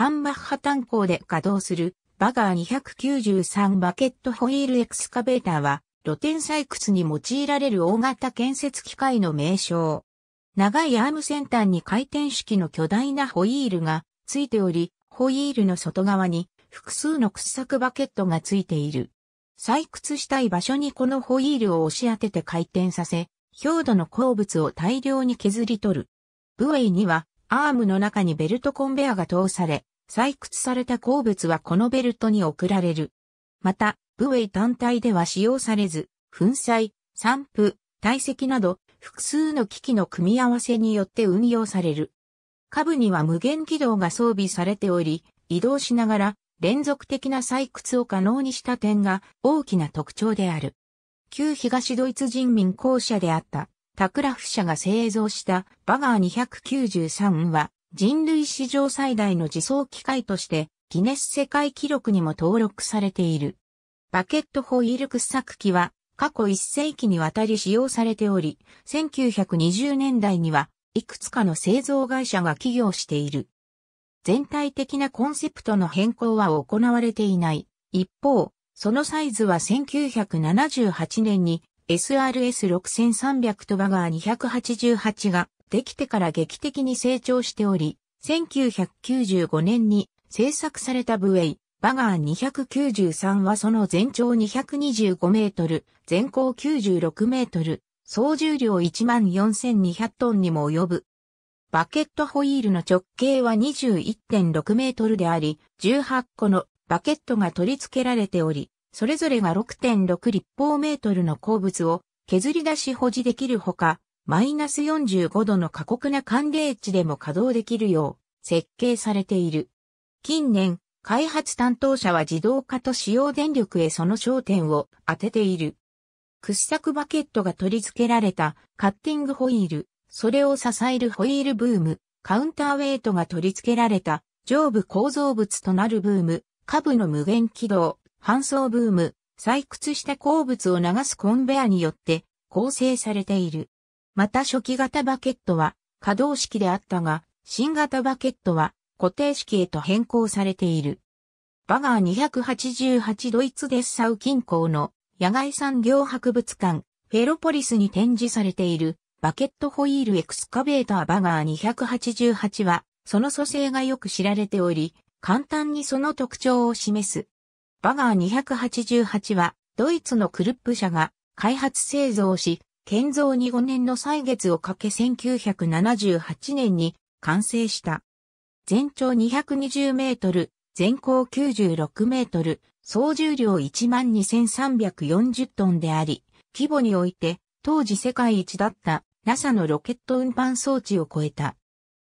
ハンバッハ炭鉱で稼働するバガー293バケットホイールエクスカベーターは露天採掘に用いられる大型建設機械の名称。長いアーム先端に回転式の巨大なホイールがついており、ホイールの外側に複数の掘削バケットがついている。採掘したい場所にこのホイールを押し当てて回転させ、強土の鉱物を大量に削り取る。ブウェイにはアームの中にベルトコンベアが通され、採掘された鉱物はこのベルトに送られる。また、ェイ単体では使用されず、粉砕、散布、堆積など、複数の機器の組み合わせによって運用される。下部には無限軌道が装備されており、移動しながら連続的な採掘を可能にした点が大きな特徴である。旧東ドイツ人民公社であったタクラフ社が製造したバガー293は人類史上最大の自走機械としてギネス世界記録にも登録されている。バケットホイール掘削機は過去1世紀にわたり使用されており、1920年代にはいくつかの製造会社が起業している。全体的なコンセプトの変更は行われていない。一方、そのサイズは1978年に SRS6300 とバガー288ができてから劇的に成長しており、1995年に制作されたブウェイ、バガー293はその全長225メートル、全高96メートル、総重量14,200トンにも及ぶ。バケットホイールの直径は21.6メートルであり、18個のバケットが取り付けられており、それぞれが6.6立方メートルの鉱物を削り出し保持できるほか、マイナス45度の過酷な寒冷地でも稼働できるよう設計されている。近年、開発担当者は自動化と使用電力へその焦点を当てている。掘削バケットが取り付けられたカッティングホイール、それを支えるホイールブーム、カウンターウェイトが取り付けられた上部構造物となるブーム、下部の無限軌道、搬送ブーム、採掘した鉱物を流すコンベアによって構成されている。また初期型バケットは可動式であったが、新型バケットは固定式へと変更されている。バガー288ドイツデッサウ近郊の野外産業博物館、フェロポリスに展示されているバケットホイールエクスカベーターバガー288は、その組成がよく知られており、簡単にその特徴を示す。バガー288は、ドイツのクルップ社が開発製造し、建造に5年の歳月をかけ1978年に完成した。全長220メートル、全高96メートル、総重量12,340トンであり、規模において当時世界一だった NASA のロケット運搬装置を超えた。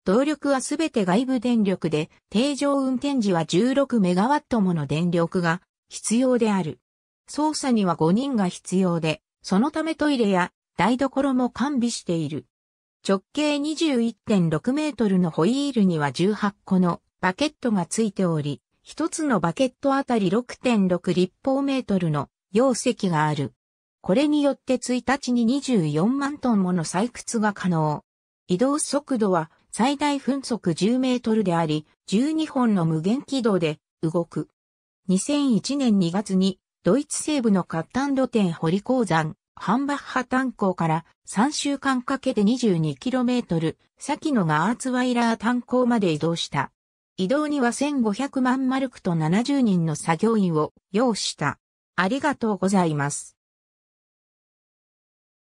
動力はすべて外部電力で、定常運転時は16メガワットもの電力が必要である。操作には5人が必要で、そのためトイレや台所も完備している。直径21.6メートルのホイールには18個のバケットがついており、一つのバケットあたり6.6立方メートルの容積がある。これによって1日に24万トンもの採掘が可能。移動速度は最大分速10メートルであり、12本の無限軌道で動く。2001年2月にドイツ西部のカッタン露天堀鉱山ハンバッハ炭鉱から3週間かけて 22km、先のガーツワイラー炭鉱まで移動した。移動には1500万マルクと70人の作業員を要した。ありがとうございます。